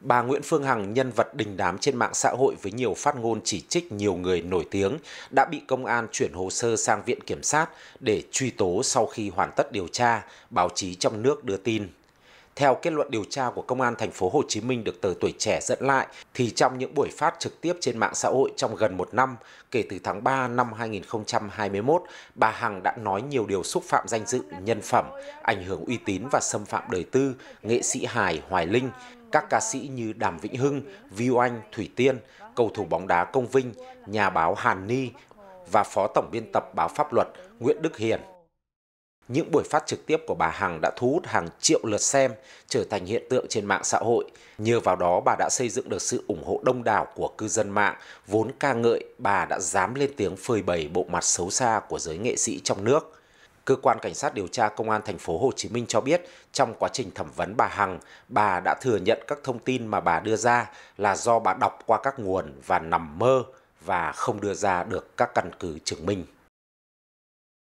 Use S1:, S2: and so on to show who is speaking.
S1: bà Nguyễn Phương Hằng, nhân vật đình đám trên mạng xã hội với nhiều phát ngôn chỉ trích nhiều người nổi tiếng, đã bị công an chuyển hồ sơ sang Viện Kiểm sát để truy tố sau khi hoàn tất điều tra, báo chí trong nước đưa tin. Theo kết luận điều tra của Công an thành phố Hồ Chí Minh được tờ Tuổi Trẻ dẫn lại, thì trong những buổi phát trực tiếp trên mạng xã hội trong gần một năm, kể từ tháng 3 năm 2021, bà Hằng đã nói nhiều điều xúc phạm danh dự, nhân phẩm, ảnh hưởng uy tín và xâm phạm đời tư nghệ sĩ Hải Hoài Linh, các ca sĩ như Đàm Vĩnh Hưng, Viu Anh, Thủy Tiên, cầu thủ bóng đá Công Vinh, nhà báo Hàn Ni và Phó Tổng biên tập báo pháp luật Nguyễn Đức Hiền. Những buổi phát trực tiếp của bà Hằng đã thu hút hàng triệu lượt xem, trở thành hiện tượng trên mạng xã hội. Nhờ vào đó bà đã xây dựng được sự ủng hộ đông đảo của cư dân mạng, vốn ca ngợi bà đã dám lên tiếng phơi bày bộ mặt xấu xa của giới nghệ sĩ trong nước. Cơ quan cảnh sát điều tra công an thành phố Hồ Chí Minh cho biết, trong quá trình thẩm vấn bà Hằng, bà đã thừa nhận các thông tin mà bà đưa ra là do bà đọc qua các nguồn và nằm mơ và không đưa ra được các căn cứ chứng minh.